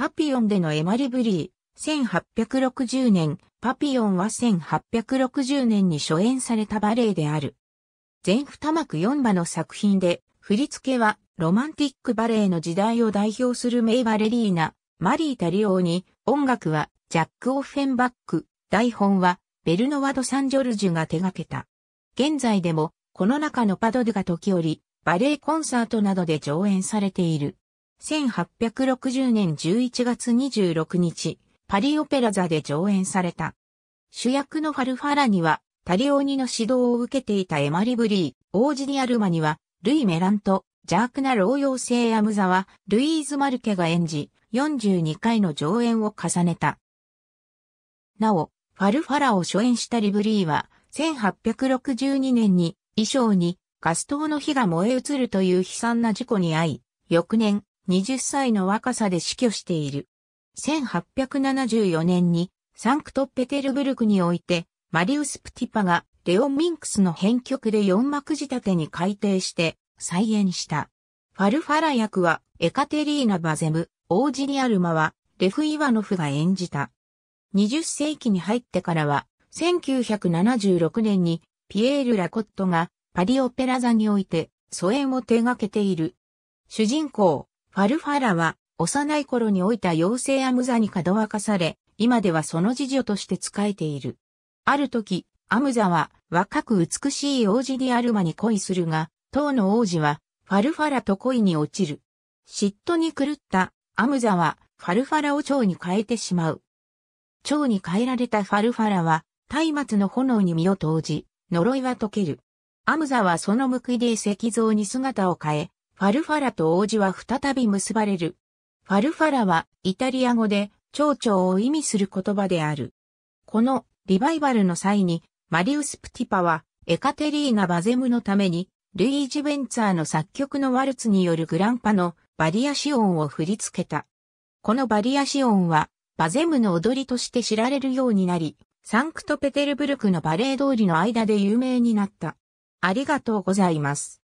パピヨンでのエマリブリー、1860年、パピヨンは1860年に初演されたバレエである。全二幕四馬の作品で、振り付けはロマンティックバレエの時代を代表する名バレリーナ、マリー・タリオーに、音楽はジャック・オフェンバック、台本はベルノワド・サンジョルジュが手掛けた。現在でも、この中のパドドが時折、バレエコンサートなどで上演されている。1860年11月26日、パリオペラ座で上演された。主役のファルファラには、タリオニの指導を受けていたエマリ・ブリー、オージディアルマには、ルイ・メラント、邪悪な老妖精アムザは、ルイーズ・マルケが演じ、42回の上演を重ねた。なお、ファルファラを初演したリブリーは、1862年に衣装にガス灯の火が燃え移るという悲惨な事故に遭い、翌年、20歳の若さで死去している。1874年にサンクトペテルブルクにおいて、マリウス・プティパがレオミンクスの編曲で四幕仕立てに改定して再演した。ファルファラ役はエカテリーナ・バゼム、王子リアルマはレフ・イワノフが演じた。20世紀に入ってからは、1976年にピエール・ラコットがパリオペラ座において疎遠を手掛けている。主人公、ファルファラは、幼い頃に老いた妖精アムザに門分かされ、今ではその次女として仕えている。ある時、アムザは若く美しい王子ディアルマに恋するが、当の王子はファルファラと恋に落ちる。嫉妬に狂ったアムザはファルファラを蝶に変えてしまう。蝶に変えられたファルファラは、松明の炎に身を投じ、呪いは解ける。アムザはその報いで石像に姿を変え、ファルファラと王子は再び結ばれる。ファルファラはイタリア語で蝶々を意味する言葉である。このリバイバルの際にマリウス・プティパはエカテリーナ・バゼムのためにルイージ・ベンツァーの作曲のワルツによるグランパのバリアシオンを振り付けた。このバリアシオンはバゼムの踊りとして知られるようになり、サンクトペテルブルクのバレエ通りの間で有名になった。ありがとうございます。